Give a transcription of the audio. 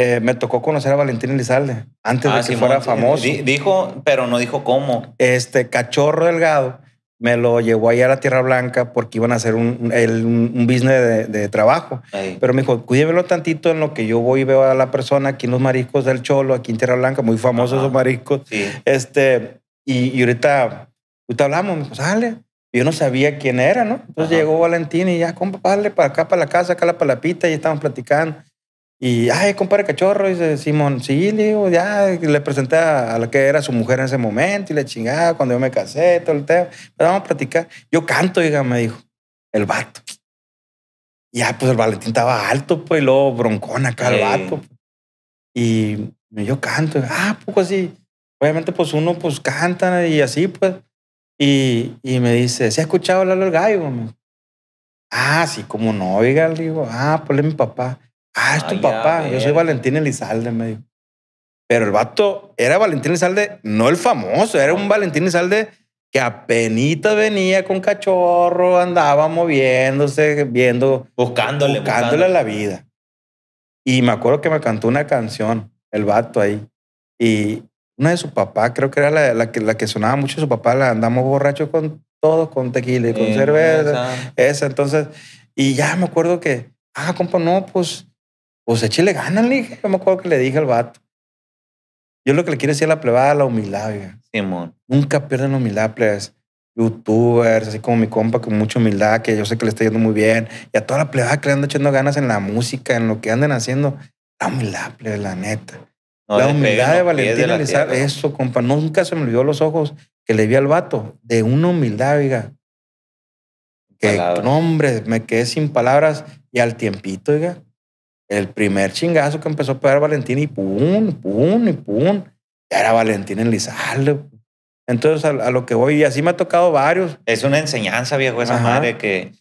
Eh, me tocó conocer a Valentín Elizalde antes ah, de que fuera famoso. dijo, pero no dijo cómo. Este cachorro delgado me lo llevó allá a la Tierra Blanca porque iban a hacer un, business de, trabajo. Pero me dijo, cuídemelo tantito en lo que yo voy y veo a la persona aquí en los mariscos del Cholo, aquí en Tierra Blanca, muy famosos esos mariscos. Este, y, ahorita, ahorita hablamos, me dijo, sale. Yo no sabía quién era, ¿no? Entonces llegó Valentín y ya, compa, dale para acá, para la casa, acá la palapita, y estábamos platicando. Y, ay, compadre cachorro, dice Simón, sí, le digo, ya, le presenté a la que era su mujer en ese momento y le chingaba cuando yo me casé, todo el tema. Pero pues, vamos a platicar. Yo canto, diga, me dijo, el vato. Y ya, pues el Valentín estaba alto, pues, y luego broncón acá el vato. Pues. Y yo canto, ah, poco así. Obviamente, pues uno, pues canta y así, pues. Y, y me dice, ¿se ha escuchado hablar el gallo? ah, sí, como no, oiga, le digo, ah, pues es mi papá. Ah, es tu papá. Yo soy Valentín Elizalde, me dijo. Pero el vato era Valentín Elizalde, no el famoso, era un ah. Valentín Elizalde que apenas venía con cachorro, andaba moviéndose, viendo. Buscándole. Buscándole, la vida. Y me acuerdo que me cantó una canción, el vato ahí. Y una de su papá, creo que era la, que, la que sonaba mucho su papá, la andamos borrachos con todos, con tequila y con eh, cerveza. esa, entonces. Y ya me acuerdo que, ah, compa, no, pues pues échale ganas, le dije. Yo me acuerdo que le dije al vato. Yo lo que le quiero decir a la plebada la humildad, diga. Simón. Nunca pierden la humildad, Youtubers, así como mi compa con mucha humildad, que yo sé que le está yendo muy bien. Y a toda la plebada que le anda echando ganas en la música, en lo que andan haciendo. La humildad, la neta. la humildad de Valentín eso, compa. Nunca se me olvidó los ojos que le vi al vato. De una humildad, oiga. Que, no, hombre, me quedé sin palabras y al tiempito, oiga el primer chingazo que empezó a pegar Valentín y pum, pum y pum. Ya era Valentín en Lizalde. Entonces, a, lo que voy, y así me ha tocado varios. Es una enseñanza, viejo, esa madre que